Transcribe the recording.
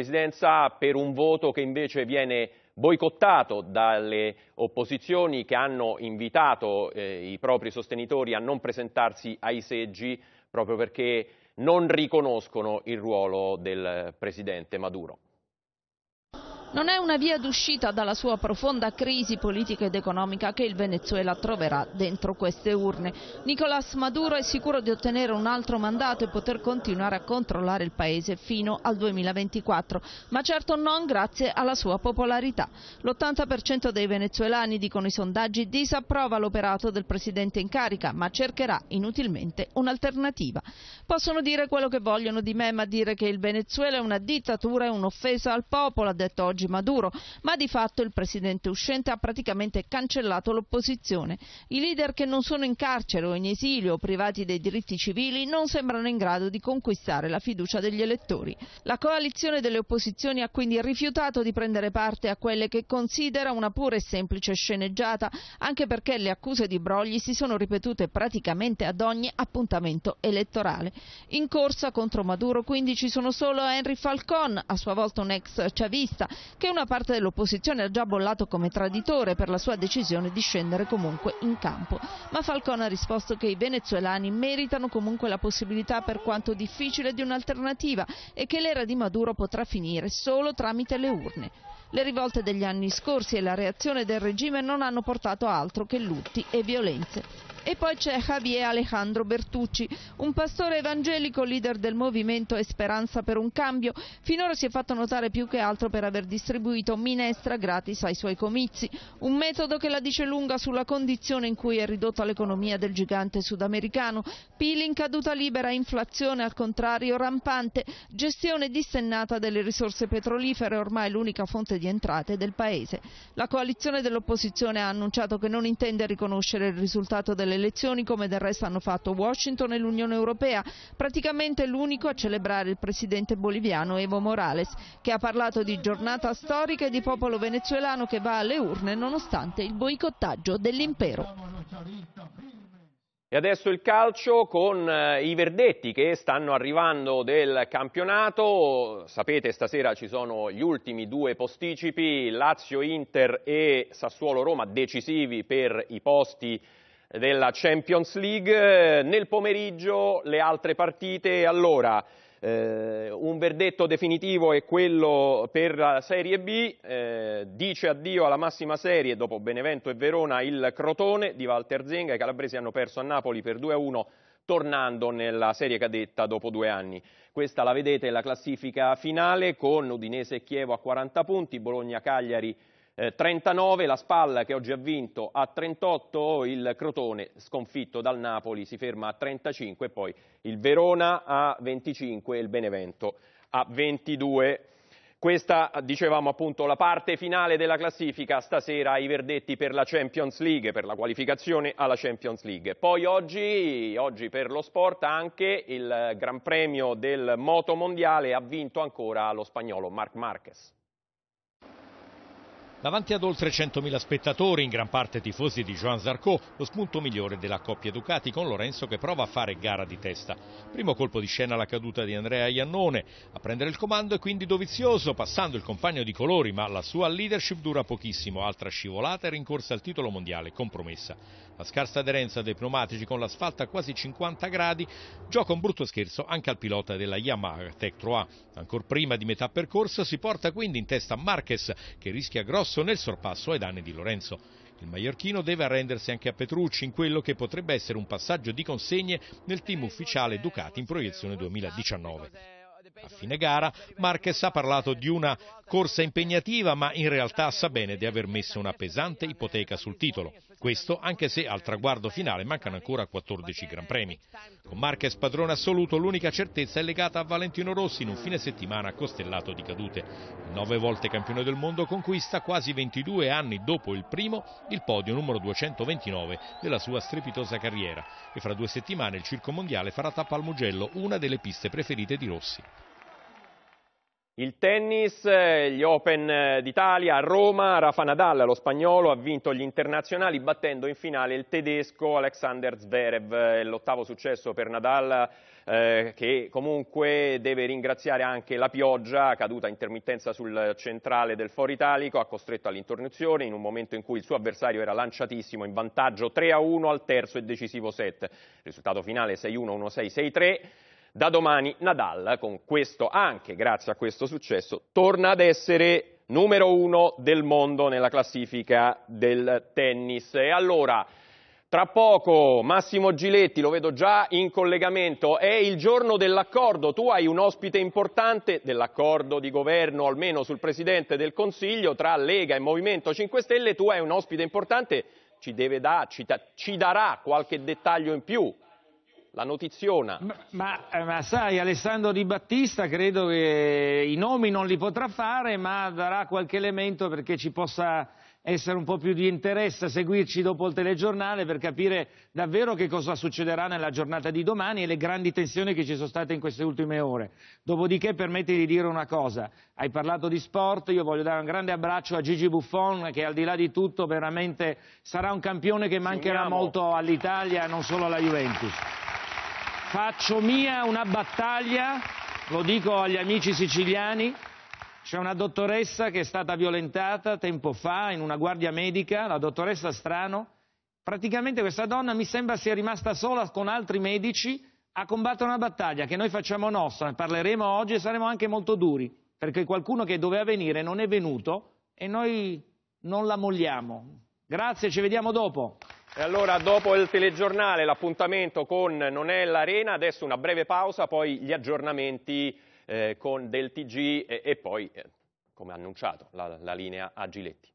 presidenza per un voto che invece viene boicottato dalle opposizioni che hanno invitato eh, i propri sostenitori a non presentarsi ai seggi proprio perché non riconoscono il ruolo del presidente Maduro. Non è una via d'uscita dalla sua profonda crisi politica ed economica che il Venezuela troverà dentro queste urne. Nicolás Maduro è sicuro di ottenere un altro mandato e poter continuare a controllare il paese fino al 2024, ma certo non grazie alla sua popolarità. L'80% dei venezuelani, dicono i sondaggi, disapprova l'operato del presidente in carica, ma cercherà inutilmente un'alternativa. Possono dire quello che vogliono di me, ma dire che il Venezuela è una dittatura è un'offesa al popolo, ha detto oggi oggi Maduro, ma di fatto il presidente uscente ha praticamente cancellato l'opposizione. I leader che non sono in carcere o in esilio o privati dei diritti civili non sembrano in grado di conquistare la fiducia degli elettori. La coalizione delle opposizioni ha quindi rifiutato di prendere parte a quelle che considera una pura e semplice sceneggiata, anche perché le accuse di brogli si sono ripetute praticamente ad ogni appuntamento elettorale. In corsa contro Maduro quindi ci sono solo Henry Falcon, a sua volta un ex chavista, che una parte dell'opposizione ha già bollato come traditore per la sua decisione di scendere comunque in campo. Ma Falcone ha risposto che i venezuelani meritano comunque la possibilità per quanto difficile di un'alternativa e che l'era di Maduro potrà finire solo tramite le urne. Le rivolte degli anni scorsi e la reazione del regime non hanno portato altro che lutti e violenze. E poi c'è Javier Alejandro Bertucci, un pastore evangelico, leader del movimento Esperanza per un cambio. Finora si è fatto notare più che altro per aver distribuito minestra gratis ai suoi comizi, un metodo che la dice lunga sulla condizione in cui è ridotta l'economia del gigante sudamericano. PIL in caduta libera, inflazione al contrario rampante, gestione dissennata delle risorse petrolifere ormai l'unica fonte di entrate del paese. La coalizione dell'opposizione ha annunciato che non intende riconoscere il risultato delle elezioni come del resto hanno fatto Washington e l'Unione Europea, praticamente l'unico a celebrare il presidente boliviano Evo Morales, che ha parlato di giornata storica e di popolo venezuelano che va alle urne nonostante il boicottaggio dell'impero. E adesso il calcio con eh, i verdetti che stanno arrivando del campionato. Sapete, stasera ci sono gli ultimi due posticipi, Lazio-Inter e Sassuolo-Roma, decisivi per i posti della Champions League. Nel pomeriggio le altre partite, allora, eh, un verdetto definitivo è quello per la Serie B, eh, dice addio alla massima serie dopo Benevento e Verona il Crotone di Walter Zenga, i calabresi hanno perso a Napoli per 2-1 tornando nella serie cadetta dopo due anni. Questa la vedete la classifica finale con Udinese e Chievo a 40 punti, Bologna-Cagliari eh, 39, la Spalla che oggi ha vinto a 38, il Crotone sconfitto dal Napoli si ferma a 35, poi il Verona a 25 e il Benevento a 22. Questa, dicevamo appunto, la parte finale della classifica, stasera i verdetti per la Champions League, per la qualificazione alla Champions League. Poi oggi, oggi per lo sport anche il Gran Premio del Moto Mondiale ha vinto ancora lo spagnolo Marc Marquez. Davanti ad oltre 100.000 spettatori, in gran parte tifosi di Joan Zarco, lo spunto migliore della coppia Ducati con Lorenzo che prova a fare gara di testa. Primo colpo di scena la caduta di Andrea Iannone, a prendere il comando è quindi Dovizioso, passando il compagno di colori, ma la sua leadership dura pochissimo, altra scivolata e rincorsa al titolo mondiale compromessa. La scarsa aderenza dei pneumatici con l'asfalto a quasi 50 gradi gioca un brutto scherzo anche al pilota della Yamaha Tech 3A. Ancora prima di metà percorso si porta quindi in testa Marquez che rischia grosso Rosso nel sorpasso ai danni di Lorenzo. Il maiorchino deve arrendersi anche a Petrucci in quello che potrebbe essere un passaggio di consegne nel team ufficiale Ducati in proiezione 2019. A fine gara Marquez ha parlato di una corsa impegnativa ma in realtà sa bene di aver messo una pesante ipoteca sul titolo. Questo anche se al traguardo finale mancano ancora 14 Gran Premi. Con Marquez padrone assoluto l'unica certezza è legata a Valentino Rossi in un fine settimana costellato di cadute. nove volte campione del mondo conquista quasi 22 anni dopo il primo il podio numero 229 della sua strepitosa carriera e fra due settimane il Circo Mondiale farà tappa al Mugello, una delle piste preferite di Rossi. Il tennis, eh, gli Open eh, d'Italia a Roma, Rafa Nadal, lo spagnolo, ha vinto gli internazionali battendo in finale il tedesco Alexander Zverev, l'ottavo successo per Nadal eh, che comunque deve ringraziare anche la pioggia caduta a intermittenza sul centrale del Foro Italico, ha costretto all'intornizione in un momento in cui il suo avversario era lanciatissimo in vantaggio 3-1 al terzo e decisivo set. Risultato finale 6-1, 1-6, 6-3. Da domani Nadal, con questo, anche grazie a questo successo, torna ad essere numero uno del mondo nella classifica del tennis. E allora, tra poco Massimo Giletti, lo vedo già in collegamento, è il giorno dell'accordo, tu hai un ospite importante dell'accordo di governo, almeno sul Presidente del Consiglio, tra Lega e Movimento 5 Stelle, tu hai un ospite importante, ci, deve da, ci, ci darà qualche dettaglio in più la notiziona. Ma, ma, eh, ma, sai, Alessandro Di Battista credo che i nomi non li potrà fare, ma darà qualche elemento perché ci possa essere un po' più di interesse a seguirci dopo il telegiornale per capire davvero che cosa succederà nella giornata di domani e le grandi tensioni che ci sono state in queste ultime ore. Dopodiché permetti di dire una cosa, hai parlato di sport, io voglio dare un grande abbraccio a Gigi Buffon che al di là di tutto veramente sarà un campione che mancherà Signiamo. molto all'Italia e non solo alla Juventus. Faccio mia una battaglia, lo dico agli amici siciliani, c'è una dottoressa che è stata violentata tempo fa in una guardia medica, la dottoressa Strano. Praticamente questa donna mi sembra sia rimasta sola con altri medici a combattere una battaglia che noi facciamo nostra, ne parleremo oggi e saremo anche molto duri, perché qualcuno che doveva venire non è venuto e noi non la mogliamo. Grazie, ci vediamo dopo. E allora, dopo il telegiornale, l'appuntamento con Non è l'Arena, adesso una breve pausa, poi gli aggiornamenti eh, con del TG e, e poi, eh, come annunciato, la, la linea a Giletti.